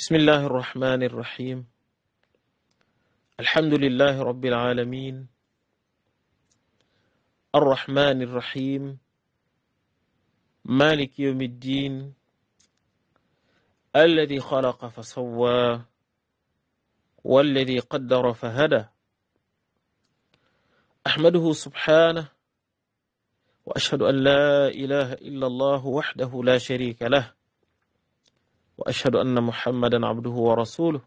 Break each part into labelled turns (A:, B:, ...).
A: بسم الله الرحمن الرحيم الحمد لله رب العالمين الرحمن الرحيم مالك يوم الدين الذي خلق فسوى والذي قدر فهدى أحمده سبحانه وأشهد أن لا إله إلا الله وحده لا شريك له وأشهد أن محمدا عبده ورسوله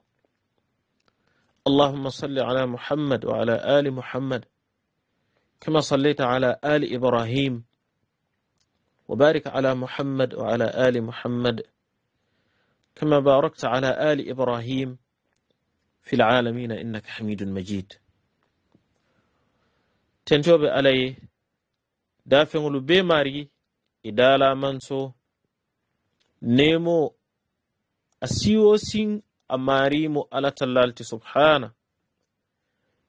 A: اللهم صل على محمد وعلى آل محمد كما صليت على آل إبراهيم وبارك على محمد وعلى آل محمد كما باركت على آل إبراهيم في العالمين إنك حميد مجيد تنجوب علي دافع لبي ماري إدالا منسو نيمو asiwo sin a maarimo ala tallalti subhana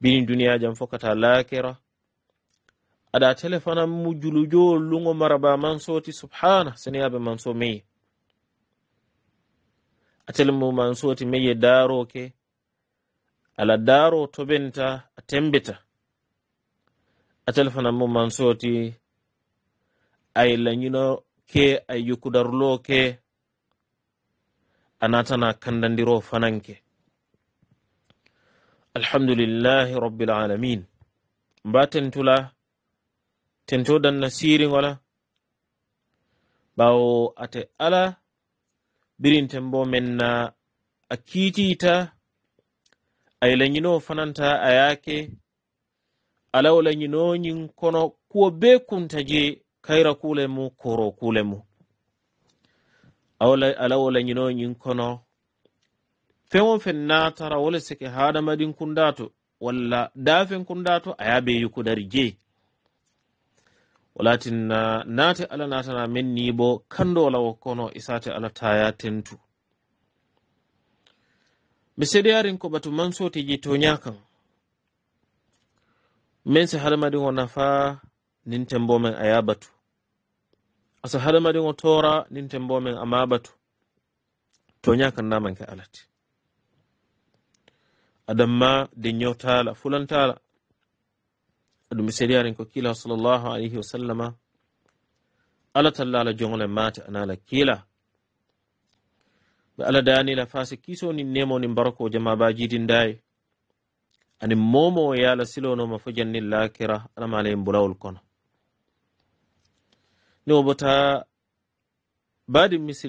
A: bin dunya fo kata lakira aɗa tele fanan mu julujowol lugo maraba mansoti subhana seneyaɓe manso meye mu man mansoti meye ke ala daro to a tembita atel tele fanan mo mansoti ay lañino ke ay yukkudarlo ke anatana kandandiro fananke alhamdulillahi rabbil alamin mba tentula tentoɗan na sirigola ɓawo ate ala birin bo men na a fananta a yaake alaw lañinoñin kono kuwo be kunta je kayra kule mu koro kule mu ala wo lañino ñin kono feŋ wo feŋ natara wo le seke hadamadin kundato walla dafen kundato a ye bee yukudari jee walatinna naate ala natana meŋ ni bo kando la wo kono isaate ala taya tentu mi sediyarin ko batu mansoti je toña kaŋ meŋ si hadamadin wo nafa nin tembo meŋ a ye batu aso haɗamaɗin o tora ɗintembo men a maɓatu to ñakandamanke alati adamma deñowtala fulantala aɗum seriyaren ko kiila salllahu alayhi wa sallama ala talla ala jongole mate anala kiila ɓe ala danila fase kisoni nemoni mbarako jama ba jidindayi anin momo o yaala silonoma fo jannillakira alamalayin bulawol kono nobota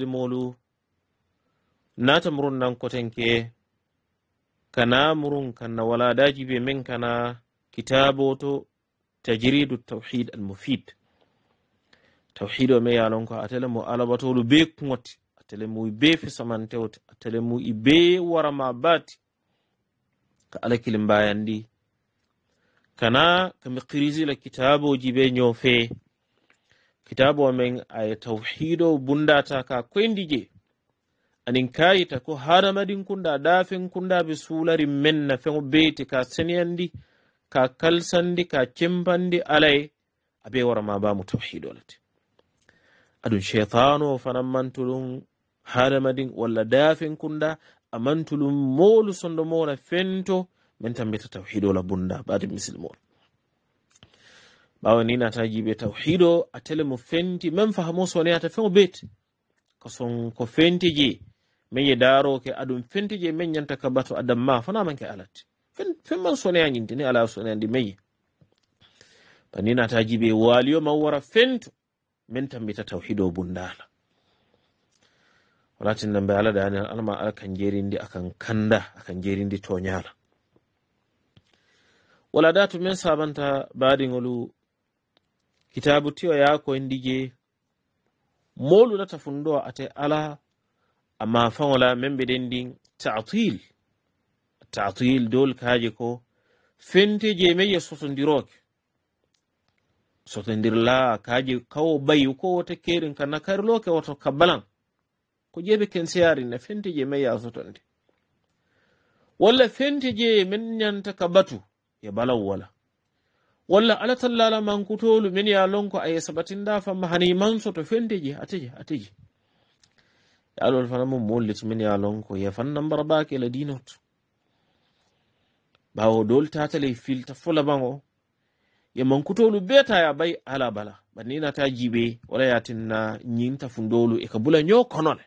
A: molu na ta murun nan kotenke kana murun kanna wala daji be min kana kitaboto tajridu tawhid al-mufid o me yalonko atele mo alabatolu be A atele mu be fisamantewte atele mu ibe be ma baati ka ala kilimbayandi kana ka mikirisi la kitaboji be nyofe kitabu amen aya tawhido bundata ka koyndije anin kayita ko haramadin kunɗa dafen kunɗaɓe sulari menna feo beyte ka seniyandi ka kalsandi ka cempandi alaye abe warama bamu tawhido late aɗum shetano fanan mantuɗum haramadin walla dafen kunɗa amantuɗum molu sondo mola fento min tambita tawhidola bunda ɓade misilmol bawo ni ɓawanina taji be tauhido a tele mo fenti men so ne ata fewo bet ko son ko fenti fentiji min ye adun fenti fentiji men yanta ka bato adam ma fa na man ke alati fen man so ne an soneya ñintini ala so ne soneyandi meyi ba ni banina taji be waliyo ma wara fento min tambita tauhido bundala walatin nan bai ala da yanar alma jeri ndi akan kanda akan jeri ndi tonyala wala datu min sabanta badin olu kitaabu tiyo yaako indige moolu lata ate ala amma faŋola meŋ be den taatil taatil dool kaaje ko fente je meŋ ye sotondiro ke sotondirla kaaje kawo bayi ko wote kerin ka nakarilo woto ka balan ko jebe kenseyarin na fente je meŋ ye sotondi walla fente je meŋ ñanta ka batu ye balan wala walla ala tallala mankutolu men ya lonko aye sabatinda famma hani manso to fendeje ateje ateje ya fana mo mollitu men ya lonko ye fannambar bake la dinoto ɓawo dol tatale filta fola bango ye mankutolu beta ya bay ala bala banina ta jiɓe wala yatinna ñinta fundolu e ka bula ño konole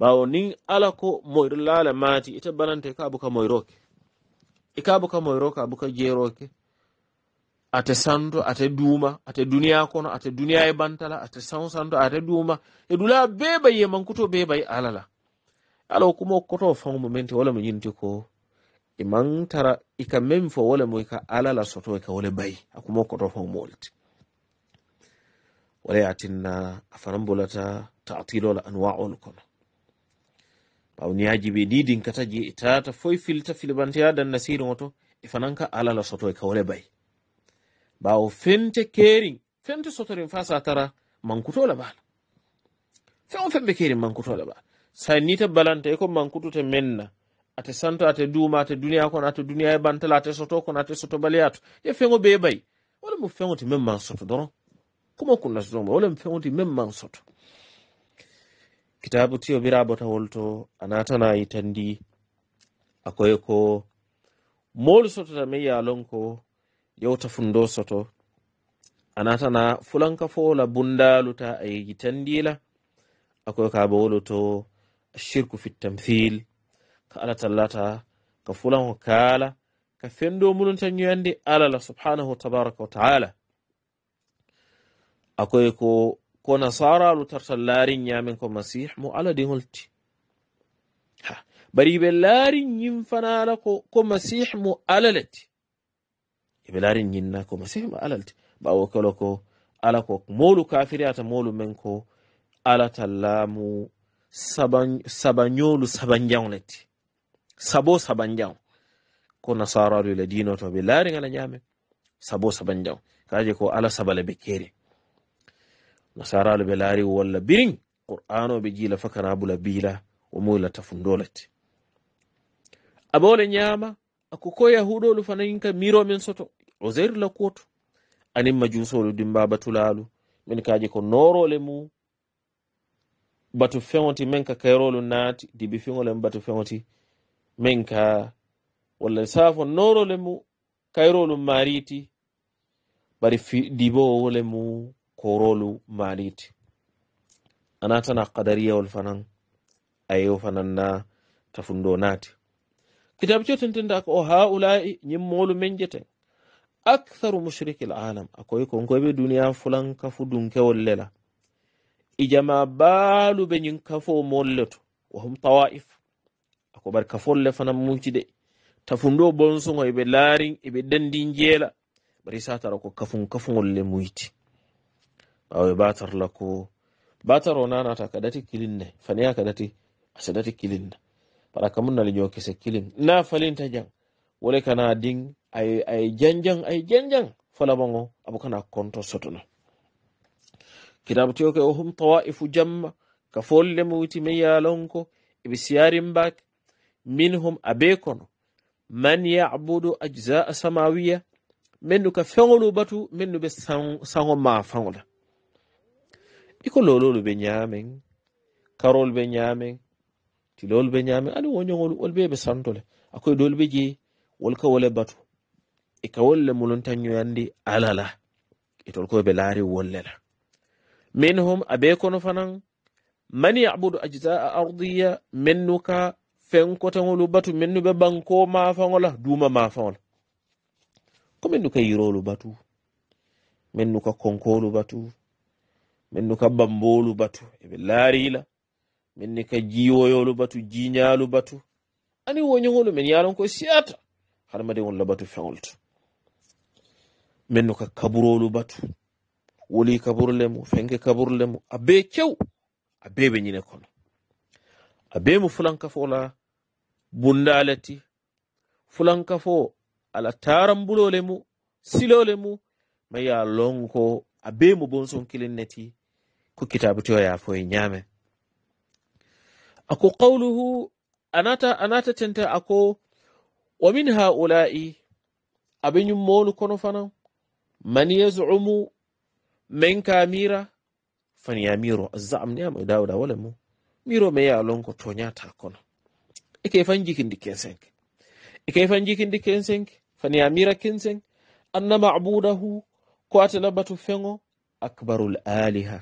A: ɓawo ala ko moyrolala maati ite balante ka moyroke e ka abuka moyroke abuka ate santo ate duma ate duniya kono ate duniya e bantala ate saŋo santo ate duma e dula e bee e bayi e mankuto bee bayi alala alo kuma koto faŋo mu meŋ ti wo mu ñinti ko e maŋ tara i ka meŋ fo wo mu ka ala soto i ka wo le bayi koto faŋo mu wo le ti wo le ye a tinna a la anuwaolu kono bawo niŋ ye a jibi niŋ dinkata je i taata foyi filita filibantiya daŋ to i fanaŋ ka soto i ka wo le ɓaawo fente keerin fente sotorin fa satara mankutola baala fewo femɓe keerin mankutola baala sannita balanta e ko mankutute menna ate santo ate duuma ate duniya kono ate duniya e bantala ate soto kono ate soto baleyato ye feŋo bee bayi wala mo feŋoti meŋ maŋ soto doroŋ kuma kunna wala mo feŋoti meŋ maŋ soto kitabu tiyo bira to a natana yitandi akoye ko moolu sotota meŋ ye lon ko yewta fundosoto anatana fulanka fo la bundaluta aye jitandila akoy ka bowolo to shirku fi tamthil ka ala tallata ka fulanko kaala ka fendo mulunta ñoyande ala la subhanahu tabaraka wa taala akoye ko ko nasaralu tarta laarin ñamen ko masih mo ala diŋolti bari ɓe laari ñin fanala ko masih mo ala iɓelaarin ñinna ko masihi ma alalti ɓawo kala ko ala ko molu kafiri ata molu men ko alata laamu sabañolu sabanjaw letti sabo sabanjaw ko nasaralu ila dino to ɓe laarin ala ñaamen sabo sabanjaw kaje ko ala sabala ɓe keeri nasaralu ɓe laari walla birin qur'ano ɓe jiila fakana bula biila o moyla tafundolete abole wala ñaama ako ko yahuɗolu miro men soto osair lakkoto animma jusoɗo dimba batu laalu min kaji ko norole mu batu feoti minka kayrolu naati dibi fiole batu feoti minka walla safo norole mu kayrolu mariti bari dibowole mu korolu maliti anatana kadariyawol fanan ayeo fanan na tafundo naati kitabu cotentinta ko o haulai nyimmolu min jeten aktharu mushriki lalam akoy konkoɓe duniya fulankafu dunkewolle la ijama baaluɓe ñin kafo molle to wahum tawaif ako bar kafolle fana munci de tafundo bonsugo eɓe laarin eɓe dandin jeela bari satara ko kafun kafugolle muyti ɓawe batarla ko batar o nanata kadati kilinne faniya kadati asadati kilinna paɗa kamunnale ñokese kilin na falinta jang wole kana din ay janjang ay janjang falamango abo kana konto sotono kitabu tio ke ohum tawaifu jamma ka folle mo witi me yalonko eɓe siyarin bak minhum abe kono man yabudu ajza samawiya mennu ka feŋolu batu mennu ɓe sango mafaŋola iko lololu ɓe ñamen karol ɓe ñamen ti lolu ɓe ñamen ani woñogolu wolɓe ɓe santole akoye dolu ɓe jeeyi wolka wole batu ika e wolle muluntañoyandi alala itol e koɓe laari wollela minhum abe kono fanan man yabudu ajzaa ardiya mennuka fenkotaŋolu batu mennuɓe banko mafaŋola duma mafaŋola ko mennuka yirolu batu mennuka konkolu batu mennuka bambolu batu eɓe laarila mennika jiwoyolu batu jiñalu batu ani woñoŋolu men yalon ko siyata hadamaden wala batu feŋolu to ka kaburolu batu woli kaburu lemu fenke kaburu lemu a bee kew a bee be ñine kono a bee mu fulankafo la bunda ti fulankafo ala taranbulo lemu silo lemu ma ye a a bee mu bonson kilin ne ti ko kitabutiyo ye a fo ye ñaame ako qawluhu anata anata tenta ako wa min haula'i abenyum molu kono fana man yaz'umu men ka mira fani ya miro ne am dawda wala mu miro me ya lonko tonyata kono e ke fan jikindi kensenk e ke fan fani ya mira anna ma'budahu ko atala batu fengo akbarul aliha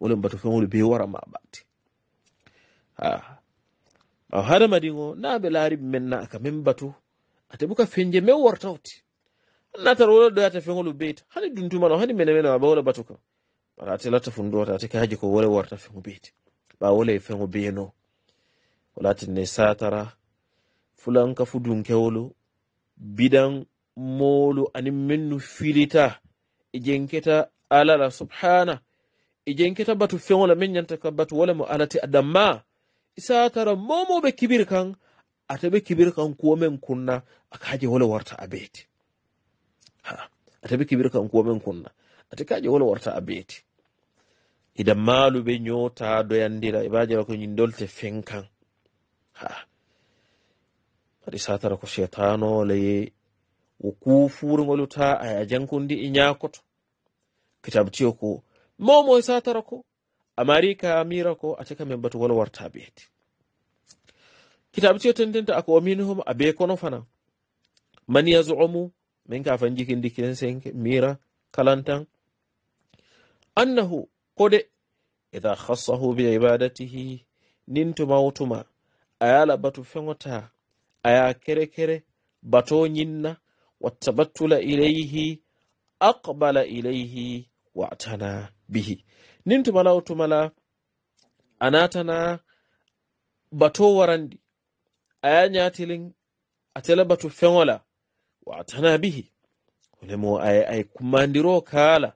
A: wala batu fengo be wara ma ha hada madingo na be lari men na batu atebuka fenje me wartawti natar wolo ɗo ata feŋolu beyta hani duntumano hani mene mene ma batuka bara ate latta fundota ate kaji ko wole warta feŋo beyte ba wole e feŋo beyeno wala tinne satara fulanka fu dunkewolu bidan moolu anin mennu filita e alala subhana e jenketa batu feŋola men ñanta ka batu wole mo alate adamma isatara momoɓe kibir kan atabe kibir kan kuwa men kunna akaje wala warta abeti ha atabe kibir kan kuwa men kunna atakaje wala warta abeti idan malu be nyota do yandira ibaje ko nyin dolte fenkan ha ari satara ko shetano le wo ngoluta ta aya jankundi inyakoto kitabtiyo ko momo e satara ko amari amira ko acaka men batu wala warta beeti kitaɓe tiyotententa ako o mino homo abe kono fana man yazumu min ka fan jikindi kensenke mira kalantan annahu kode ida khassahu bi ibadatihi nin to mawtuma a yala batu feŋota aya kere kere bato ñinna wattabattula ilayhi aqbala ilayhi watana bihi nin tumalawtumala anatana bato warandi aya ñatilin atelabatu feola watana bihi olemo ay ay kumandiro kala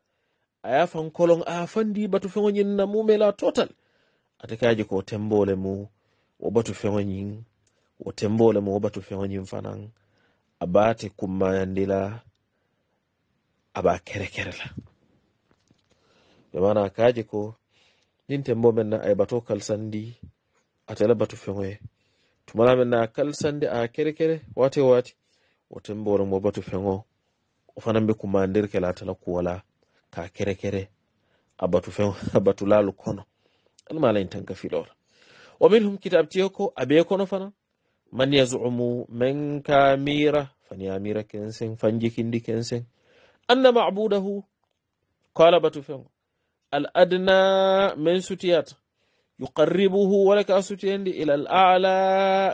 A: aya fankolon a fandi batu feoñin na mumela total atekaji ko tembole mu wo batu feoñin wo tembole mu wo batu feoñin fanan abate kumandila aba kerekerela jamana kaji ko nin tembo menna ay bato kal sandi atela batu feoe tumala men na kal sande a kere kere wate wate woten be wonon mo batu o fanan be kumandir ke latala kuwala ka kere a batu feŋo a batu lalu kono almala in tanka filola wa minhum kitabtiyo ko a be kono fana man yazumu men ka mira fani a mira kensen fanjikindi kensen anna mabudahu ko batu feŋo al adna men sutiyata yuqarribuhu wala ka sutiyandi ila al ala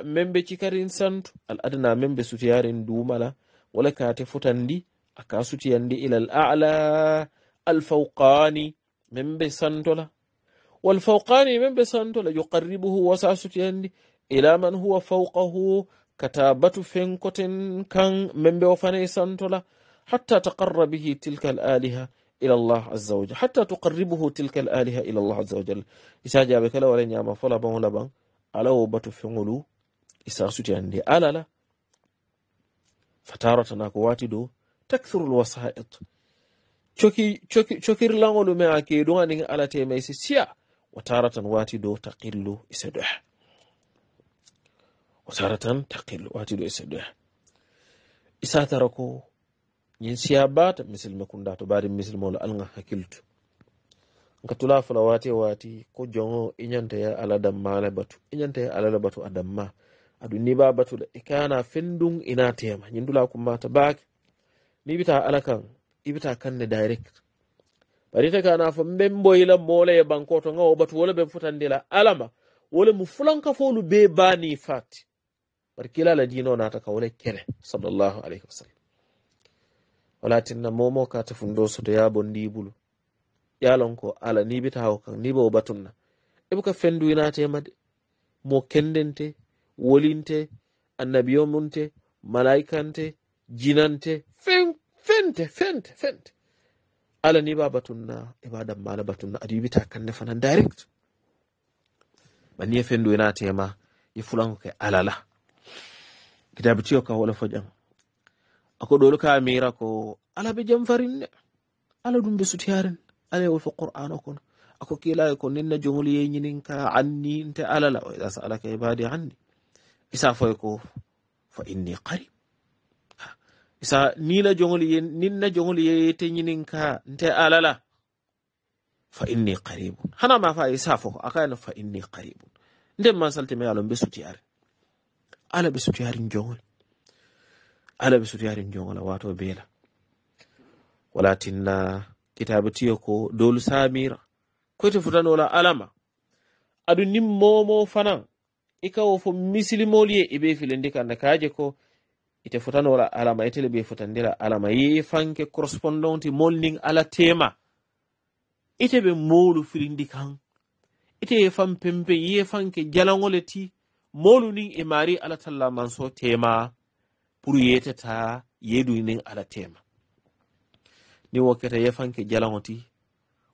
A: men ɓe cikarin santu al adna men ɓe sutiyarin dumala wala kate futandi aka sutiyandi ila al ala alfawqani men ɓe santola walfawqani men ɓe santola yuqarribuhu wasa sutiyandi ila man huwa fawqahu katabatu fenkoten kan men ɓe o fana santola hatta taqarra bihi tilka al aliha إلى الله عز وجل حتى تقربه تلك الآلهة إلى الله عز وجل إسا جابك لو لن يعمل فلا بان لبان ألو بتفعلوا إسا ستيان دي ألا لا فتارة ناكواتي دو تكثر الوسائط cokir laŋolu me a ke duŋa niŋ alla te ma isi siya wo taratan waati do taqillu ise doya wo taratan min siya bata misilme kunda to bari misilmolo alga hakkiltu ka tula fola wati wati e ko jongo iñanteya ala dammala batu iñanteya alala batu a damma aɗu niba batula ikana fendun inatema ñindula kumbata baake nibita ala kan ibita kanne direct barite kana fo ben boyila molaye banko to gawo batu wole ben futandila alama wole mu fulanka folu be bani fati bari kilala dino nata ka wole kele sallallahu alayhi wa sallam walatinna momo ka tafundo so to yabo ndibulu yalon ko ala nibita bita haw kan ni batunna e buka fendu inate made mo kendente wolinte annabiyo munte malaikante jinante fen fente fente fente ala niba batunna e ba mala batunna adibita kan kanne fana direct bani e fendu inate ma yifulanko e ke alala kitabtiyo ka wala fajan Ako dole ka mira ko ala be jam farin ala be suti sutiyaren ala wo fo qur'an ko kono ako kilaye ko jomul ye nyinin ka anni ala alala o ida ka ibadi anni isa foye ko fa inni qarib isa la jomul ye ninna ye te nyinin ka ala alala fa inni qarib hana ma fa isa fo aka na fa inni qaribun nden man me ala suti sutiyaren ala suti sutiyarin jomul ala ɓe sutiyari jongola wato beela wala tinna kitabe tiyo ko dolu samira koyte futanola alama aɗum nin momo fanan ikawo fo misilimol ye e be filindi kanda kaje ko ite futanola alama itele ɓe futandira alama ye fanke correspondant mol nin ala tema ite be moolu filindi kan ite ye fan pempen ye fanke jalagole ti molu nin e maari ala talla manso teema yete ta yedu nden ala tema ni wokete yefanke jalaŋo ti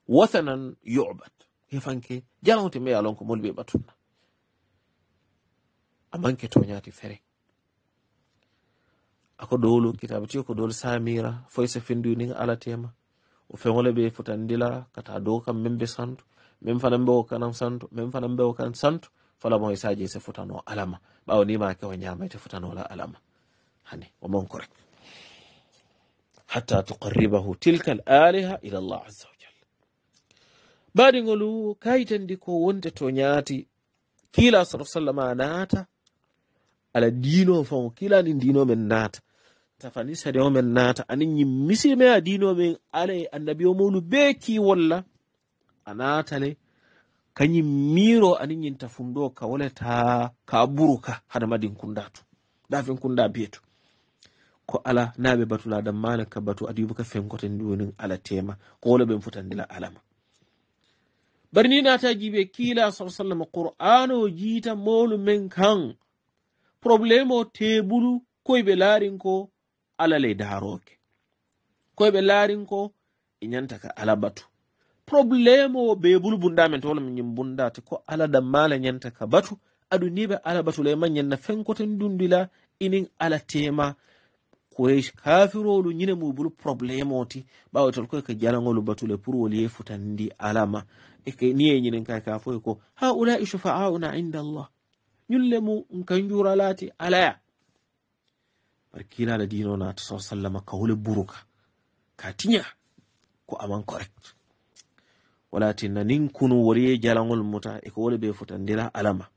A: wasanan yubat yefanke jalaŋo ti mbeya lon ko molbe batuna amanke to toñaati fere ako dolo kitabu ti ko dolo samira foy so fenduy nden ala tema o fengole be futandila kata do kam membe santu mem fanan ɓe o kanam santu mem fanan ɓe o kan santu fala e saji se futano alama bawo ni ma ke o ñamayte la alama hande o manko rek hatta tuqaribahu tilka alaliha ila allah aza wajal baɗigolu kayitandi ko wonde to ñaati kiila sala sallam a naata ala dino fao kiilani dinomen naata tafani sade omen naata anin ñi misilme a dinomen ala e annabi o molu be ki wolla a naatale kañin miiro anin ñin tafundo ka woleta ka buru ka hadamadin kunda to dafin kunda biyeto ko ala naɓe batuladam mana ka batu adiboka fenkoten ɗonin ala tema koloɓen fotandila alama barni natajiɓe kiila sa sallam qur'ano jiita molumen kan probléme o tebulu koyeɓe laarinko alale daroke koyeɓe laarinko e ñantaka ala batu probléme o bebulu bunda men tola min yim bundate ko alada mala ñantaka batu aduniɓe ala batulema ñanna fenkoten dundila inin ala tema quraish kafirolu ñine mu bulu probléme o ti ɓawa tol koye ko batu batule pour wol ye futandi alama eke ni ñinen kay ka ko ha ulai shufa'auna inda allah ñulle mu nkan juralati alaya bar kilala dino nata sa sallama ka buruka ka tiña ko aman correct walatinna nin kunu wol ye jalagol muta eko wole ɓe futandira alama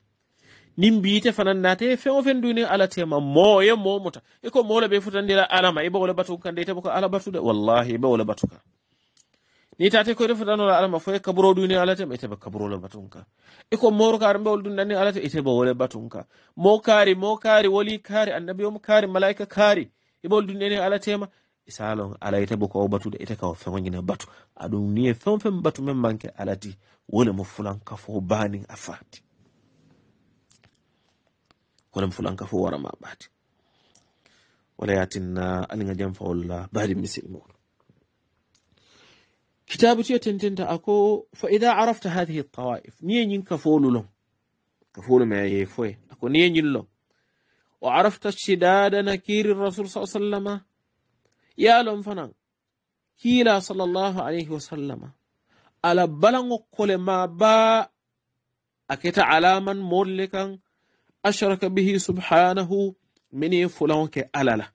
A: nin biite fanan naate feŋo feŋ duniya ala tema mooye moo muta i e ko moo le be futandira ala ma i e be wo le batu kande ite e ko ala batu de wallahi i be wo le batu ka ni taate koyde futanola ala ma foye kaburo duniya ala tema ite be kaburo le batun ka i ko mooro kaari mbe wol dundani ala te ite be wo le batun ka moo kaari moo kaari woli kaari annabiyomo kaari malaika kaari i be wol dundani ala tema isalon ala ita boko o batu da ita kawo fen wani batu a duniya fen fen batu men manke alati wole mo fulan kafo banin afati fulan fulanka fo warama ɓaati wala yatinna aliga jam fawolla baadi misil muɗum kitabu ce tententa ako fa ida arafta at tawaif niye ñin kafolu lon kafolu ma ye foye ako niye nyin lon Wa arafta shidada nakiri rasul wasallam ya yalon fanan kiila sallllahu alayhi wa sallama ala kole ma ba a alaman molle kan أشرك به subhanahu mini فلان كألا لا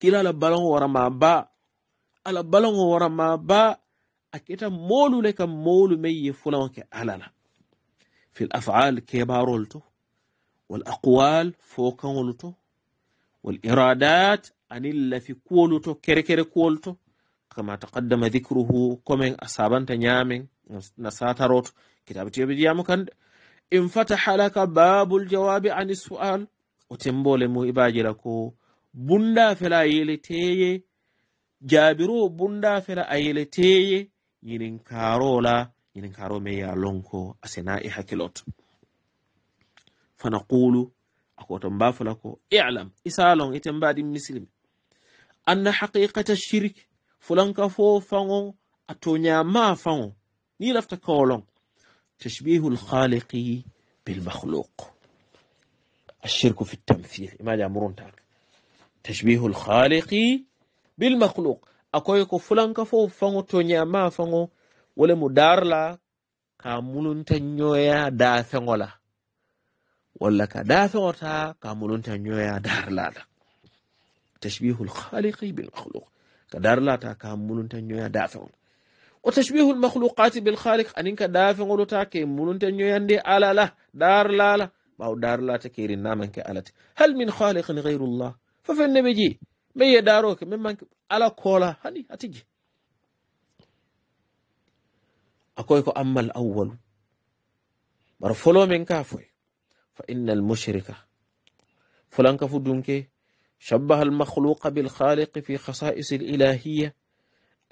A: kila la balon wara ma ba ala balon wara ma ba akita molu le kam molu meyi في الأفعال كبارولتو والأقوال فوكولتو والإرادات أن إلا في كولتو كري كولتو كما تقدم ذكره كومن أصابان تنيامن نساتروت كتابة يبدي يامو كند infataha laka babul jawabi ani su'al otembole muhibaajira ko bunda fela a yeleteye jaabiro bunda fela a yinin karola yinin karo me ya lonko asena e hakkiloto fanaqulu akoto mba ko ilam isalon iten mbaɗi anna haqiqata shirk fulanka fo fango fango ni lafta تشبيه الخالق بالمخلوق الشرك في التمثيل imali amurun ta تشبيه الخالق بالمخلوق akwai ko fulan ka fo fango to nya ma fango wala mu darla ka mulun ta nyoya da fangola wala ka da fangota ka mulun ta nyoya darla da tashbihul khaliqi bil makhluq ka darla ta ka mulun ta nyoya da fangola وتشبيه المخلوقات بالخالق أنك دافع مولون تنيو يندي على لا دار لا لا ما دار لا تكير نامنك ألت هل من خالق غير الله ففن بجي مي داروك ممن على كولا هني هتجي أكويكو أما الأول مرفولو من كافوي فإن المشركة كفو دونكي شبه المخلوق بالخالق في خصائص الإلهية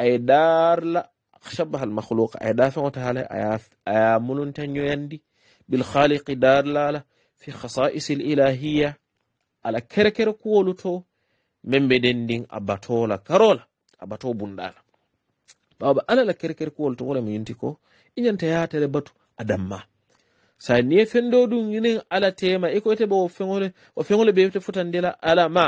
A: أي دار لا شبه المخلوق أهدا فهو تعالى آمل تنيندي بالخالق دار لالا في خصائص الإلهية على كركر كولتو من بدندين أباتولا كارولا أباتو بندالا baba ala la kerker kuwol to wala mi yonti ko iñanta yatere batu a damma sa niye fendo ɗum inen ala tema iko ete ba o feŋole o feŋole ɓe yewte futandela ala ma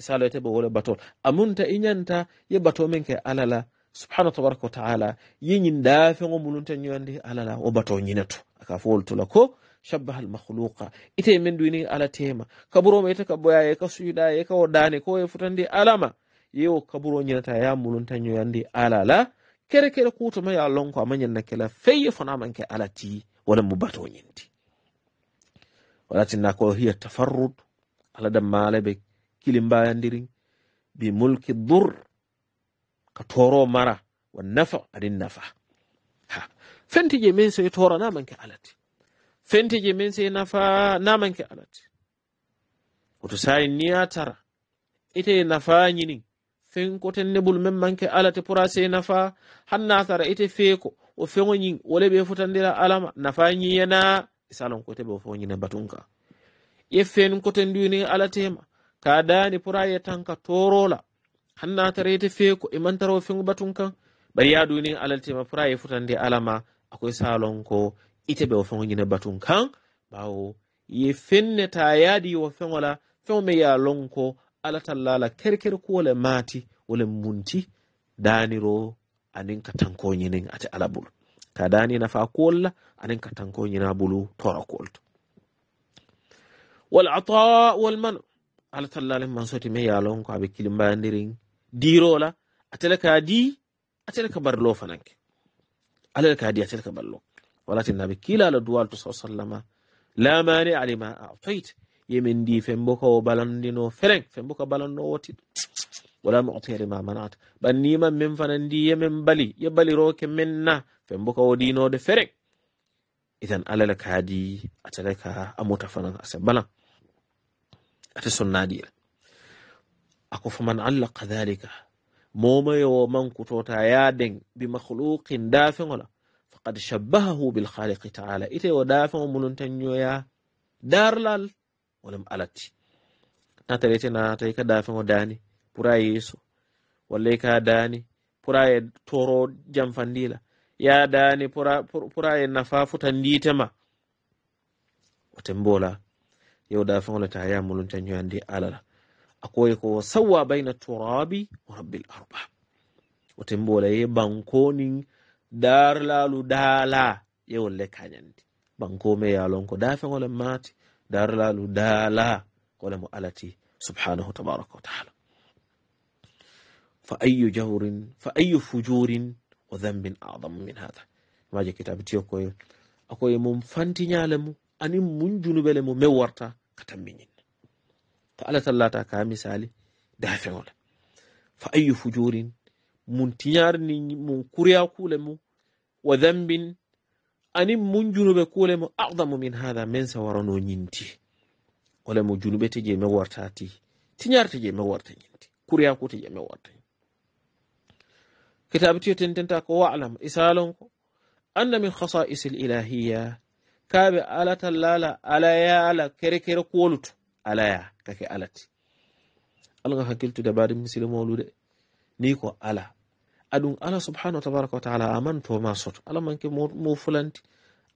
A: isalo ete ba wole batol amunta iñanta ye bato men ke ala la subhanahu tabaraka wa ta'ala yin da fe ngo mulunta nyande alala wa bato nyinato aka fol tula ko shabbaha al-makhluqa ite men ala tema kaburo mai ta kaboya ya ka kasuida ya kawo dane ko ya futande alama yewo kaburo nyinata ya mulunta nyande alala kere kere kuto mai ya lonko manyan na kela feye fana manke alati wala mu bato nyindi walatin na ko hiya tafarrud ala da malabe diri. bi mulki dur ka toro mara wa nafa adin nafa ha fenti je men sai toro naman ke alati fenti je men sai nafa naman ke alati wato sai niya tara ita nafa nyinin fen koten nebul men manke alate pura sai nafa hanna tara ite feko o feŋo ñiŋ wole be futandira alama nafa ñiyana isalan kote be fo ñina batunka ye fen koten duni ala tema dani pura ye tanka torola hannatarete feeko e mantaro fengu batun kan bari yaadu nin alal tema fura e futande alama akoye salon ko ite ɓe o feŋoñine batun kan ɓawo ye fenneta yaadi wo feŋola feŋo me ya lonko ala tallala kerker kuwole maati wole munti daniro anin ka tankoñinin ate ala bulu ka dani nafa kuwol la anin ka tankoñina bulu tora wal ata wal manu ala tallala man soti me ya lonko aɓe kilimbayandirin dirola atele ka di atele ka barlo fananke alele ka di atele ka barlo walatin nabi kila la duwal to sallama la mani alima a'tait yemin di fembo ko balandino fereng fembo ko balando woti wala mu'tiri ma manat ban nima fanandi yemin bali ye bali roke minna fembo ko wodinode fereng idan alala kaadi atele ka amota fanan ase balan ate ako faman allaka dhalika momayowo manku tota yaden bi mahluqin dafeŋola fakad shabbahahu bilhaliki taala itewo dafeŋo muluntanyoya darlal walam alati natarete natayi ka dafeŋo dani pura yeso walla ka dani pura ye toro jamfandila ya dani pura, pura ye nafa futanditema wotembola yewo dafeŋo le ta ya muluntanyoyandi alala akoyeko wasawa baina turabi wa rabbil arba otembola ye bankonin darlalu daala yewolle kañandi me yalon ko dafeŋole maati darlalu dala kole mo alati subhanahu tabaraka wa taala fa ayu jawrin fa ayu fujurin wa dhambin adamu min hadha maje kitabu tiyo koye akoye mum fantiñale mu anin mun junubele mu mew warta ka to allah tallata ka misali dafeol fa ayu fujurin mun tiyarni mun kurya kule mu wa dambin anin mun junube kule mu adamu min hada men sawarano ñinti wala mo junube te je me wartati tiñarta je me warta ñinti kurya ku te je me warta kitabu tiyo tententa ko walam isalon ko anna min khasa'is al ilahiyya kabe ala tallala ala ya ala kere kere kolutu alaya kake alati alga hakiltu da musulmi wani mawlude ni ko ala adun ala subhanahu tabaraka wa taala amanto ma soto ala manke mo fulanti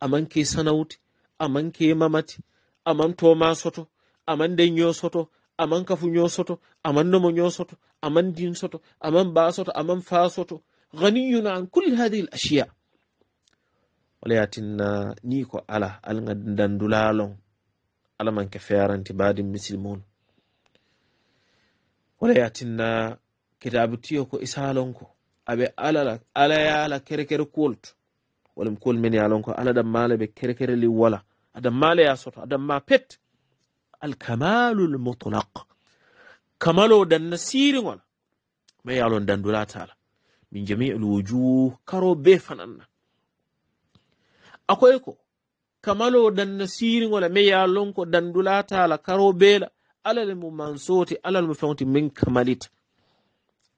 A: amanke sanawti amanke mamati amanto ma soto aman den yo soto aman kafu yo soto aman nomo yo soto aman din soto aman ba soto aman fa soto ghaniyun an kulli hadhihi al ashiya wala yatinna ni ko ala al dandulalon alamanke feyaranti badin musulmun. wala ya yatinna kitabu tiyo ko abe ala ya ala kerekere kuwolto wala mi kuwol men alonko ala male be kerekere li wala male ya soto ma pet alkamalul mutlak kamalo danna wala ma yalon ta tala min jami'il wujuh karo be fananna akwai ko kamalo danna siriŋola me ye lon ko la karo beela alla le mu mansote alla le mu feŋoti meŋ kamalita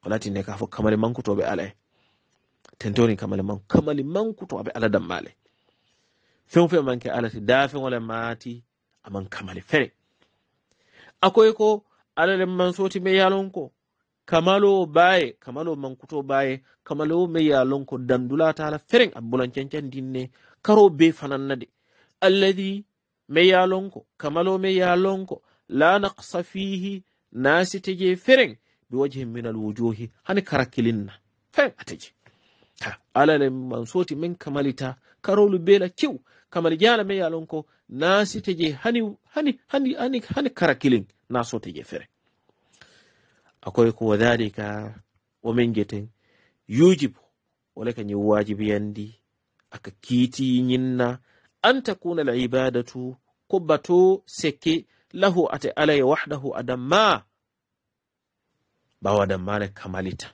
A: walati ne ka fo kamali mankuto be alla ye tentoni kamali man kamali mankuto abe alla dammale feŋ feŋ maŋ ke alla ti daafeŋo le maati amaŋ kamali fere akoye ko alla le mansoti me ye lon ko kamalo baye kamalo mankuto baye kamalo me ye lon ko dandula taala fereŋ a bulancancan karo be fanaŋ de alladhi meyalonko kamalo meyalonko la naksa fihi nasi teje fereŋ bi wajhin min alwujuhi hani karakilinna feŋ ateje alale mansoti men kamalita karolu bela kew kamal jala meyalonko nasite je hani hani hani hani hani karakilin nasote je fereŋ akoy ko wadhalika women geten yujibu wala kan yi wajibiyandi aka kiti nyinna an takuna alibadatu kubbato seke lahu ate alaye wahdahu adamma ɓawo adammane kamalita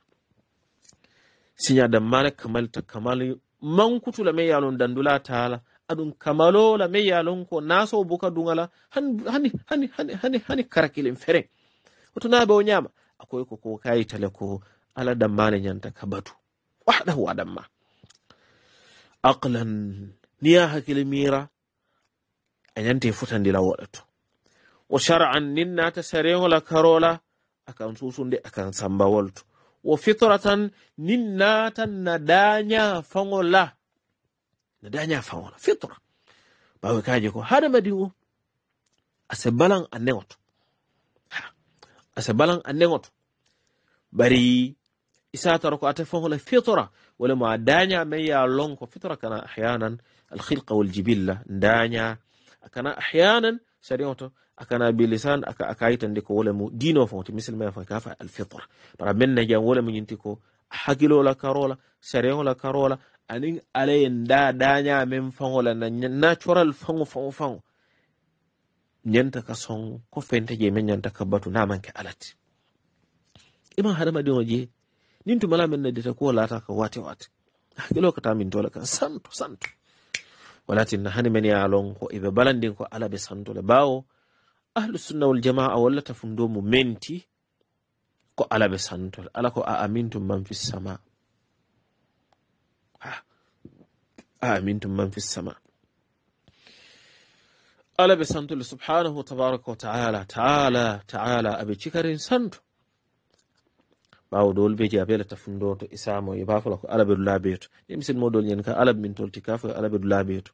A: siña adammane kamalita kamal mankutula me yalon dandula taala aɗum kamalola me yalon ko naso boka dugala hani karakilen feren woto naɓe o ñama akoy koko kayitale ko ala dammane ñanta kabatu wahdahu adamma aqlan niya hakili mira a ñante futandi dila woɗa to wo shar'an nin nata karola akan susunde akan samba waltu. wa fitratan nin ta nadanya fangola. nadanya na daña faŋola fitra bawe kaje ko hada o ase balang a ase balang bari إساتر كو أتفهم الفطرة ولما دانيا ميا لون كو فطرة كان أحيانا الخلقة والجبلة دانيا كان أحيانا شريعته أكنا بلسان أكا أكايت عندكو ولم دينو فوت مثل ما فكافة الفطرة برا من نجا ولم ينتكو حكيلو لا كارولا شريعه لا كارولا أنين علين دا دانيا من فهو لنا ناتشورال فهو فهو فهو ñanta ka son ko fente je men ñanta ka batu namanke alati ima hadama ɗi o je nin tumala men ne deta ko lata ka wate wate hakkilo kata min dole kan santo santo walatin hani men ya lon ko ibe balandin ko ala be santole bawo ahlu sunna wal jamaa wallata fundo mu menti ko alabe be ala ko a amintum man fis sama ah, a amintum man fis sama ala be subhanahu tabaraka taala taala taala abe cikarin santo ɓawo dowol beeti a belata tafundo to isamo e, e bafola ko alaɓedu laabeeto e misil moɗol yen ka alaɓe min tolti ka fo e alaɓedu laabeeto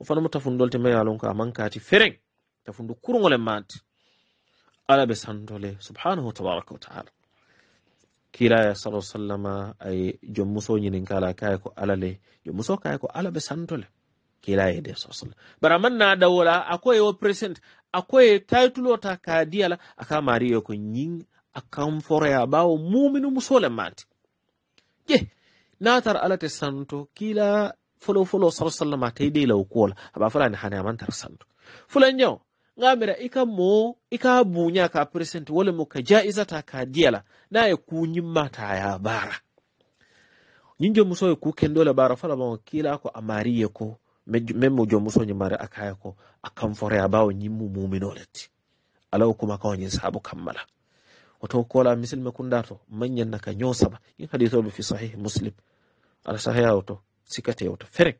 A: o fanamo tafundol te mayalon ko a mankati fereng tafundu kurgole e alabe alaɓe santole subhanahu tabaraka wa taala kiraya sala sallama ay jom musoñinin kala kaye ko alale jom muso kaye ko alabe santole kilaye de sa sallam bara man na dawola akoye o present akoye taytulota ta kadiyala aka mariyo ko ñing akamforea bao muminu musolemmanti je natar alate santo kila folo folo sala sallam atay deylawo kuwola aba fulani hane amantar santo fulan yaw ngamira ika mo ika bunya ka present wala mo ka jaizata ka diyala na ya kunyin mata ya bara nyinjo muso ya kuken dole bara fala ba kila ko amariye ko memmo jom muso nyimare akaya ko akan fore abawo nyimmu muminoleti alaw kuma kawo nyin sabu kammala otokola me kundato manyen naka nyosaba saba in haditoɓe fi sahih muslim ala sahaya o sikate sikkate ferek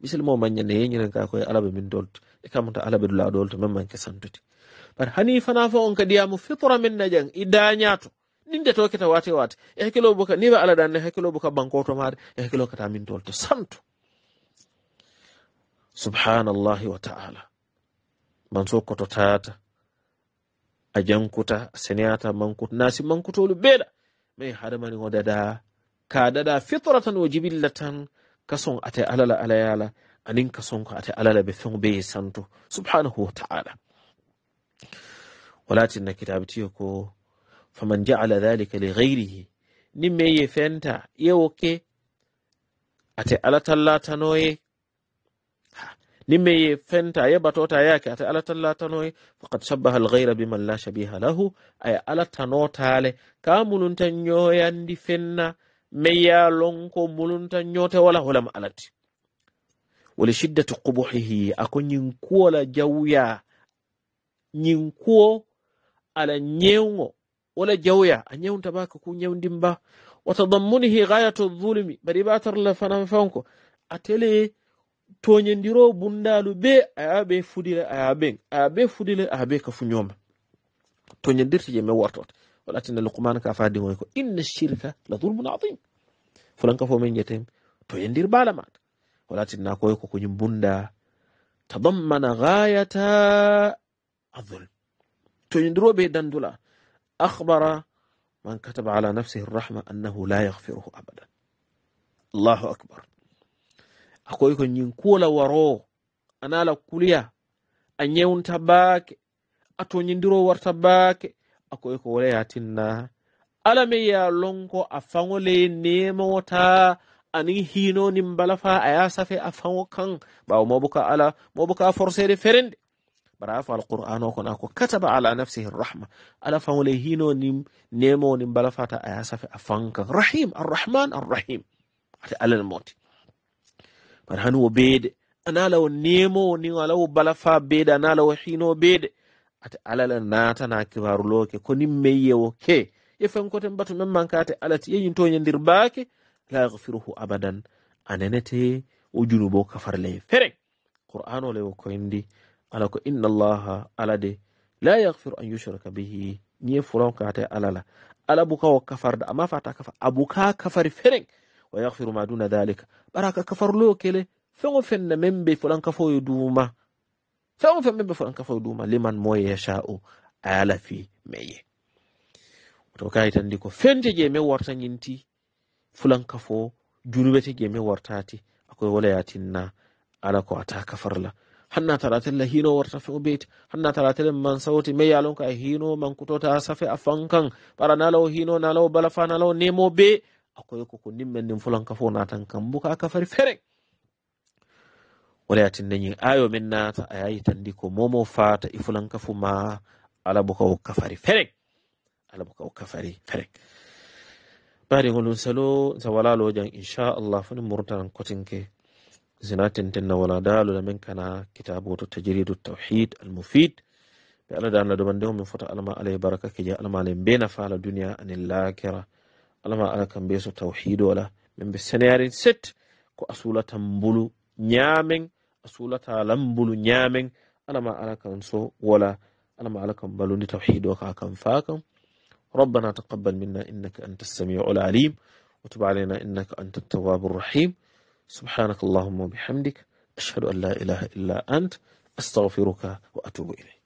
A: misil mo manyen ne manyanna ka koy alabe min dolt e kamata alabe dula dolto man manke santuti bar hanifa na fa on ka diamu fitra min najan idanyato ninde to keta wate wate e hakkilo boka niwe ala dan ɗanne hakilo buka bankoto maɗa e hakilo kata min dolt santu subhanallahi wa ta'ala man so koto tata a jankuta seneyata mankut nasi mankutolu beeɗa mai hadamani o ka dada fitratan wa jibillatan ka ate alala alayala anin ka son ko ate alala ɓe feŋ be ye santo subhanahu wa taala walatinna kitabitiyo ko faman jaala dhalika li gayrihi nin me ye fenta ye ke ate ala tallatanoye limeye fenta yeba tota yake ata ala talla tanoy faqad shabbaha alghayra biman la shabiha lahu ay ala tanotale ka mulunta ñoyandi fenna meya lonko mulunta ñote wala holam alati wali shiddatu qubuhihi ako ñinkuwo la jawya nyinkuo ala nyewo wala jawya a tabaka ku ñewdimba wa tadammunihi ghayatu dhulmi bari batarla fanam fanko atele toñodirowo bundalu be aya be fudile aya ben aya fudile aya be kafu ñoma toñodirta je min wortoto waɗatina lukmana ko inna shirka la dulmun adim fulanka fo min jetem toñodir bala maɗa koy ko koñum bunda tadammana gayata الظلم تجندرو به دندلا أخبر من كتب على نفسه الرحمة أنه لا يغفره أبدا الله أكبر akoy ko ñin kuola waro anala kuliya a ñewnta baake a toñindiro warta baake akoy ko wala yatinna ala me ya lonko a faŋo le nemawota aniŋ hiinonin balafa a safe a faŋo kaŋ bawo mobuka ala mobuka forsede ferende bara a alqur'an o kono ko kataba ala nafsihi rahma ala faŋo le hiinonin nemonin balafata a ye safe a faŋ rahim arrahman arrahim ala le moti bar han wo beede anaala wo nemowo ni ala wo bala fa beede anaala wo hiino beede ate alala natana kibaruloke konin meyyewo ke ye fenkoten batu men mankate alati yeyintoñendir baake la yahfiruhu abadan anenete o junubo kafarle fere qur'an o lewo koyndi ala ko inna allaha ala de la yahfiru an yushraka bihi niye fulonkate alala ala bukawo kafarda amafata kafa abuka kafari fereng wayafiru ma duna dhalika baraka kafarlo kele fengo fenna membe fulan kafo yuduma fengo fenna membe fulan kafo yuduma liman moye yasha'u ala fi meye to kayitan ko fente je me warta nyinti fulan kafo junubete je me wartati akoy wala yatinna ala ko ata kafarla hanna taratella hino warta fe o hanna taratelle man sawti me yalon ko a hino man kutota safe a fankan ɓara hino nalawo bala fa nemo be akoy koko nimmenin fulanka fo natan kambo ka aka fari ferek wala yatinnañin ayo men naata a yayi tandi ko momo fata i fulanka ma ala boka o kafari ferek ala boka o kafari ferek bari ngolum salo sa walalo jan inchallah foni murtanan kotinke zina tentenna wala dalola men kana kitabu to tajridu tawhid almufid be ala danla domande o min fota alama alay baraka keje alama alay mbena faala duniya anin lakira alama ala kam be so ala min ɓe seneyarin set ko asulata mbulu ñaamen asulata lambulu ñaamen alama ala kan so wala alama ala kan balundi tawhido ka kan fa ربنا تقبل منا إنك أنت السميع العليم وتب علينا إنك أنت التواب الرحيم سبحانك اللهم وبحمدك أشهد أن لا إله إلا أنت أستغفرك وأتوب إليك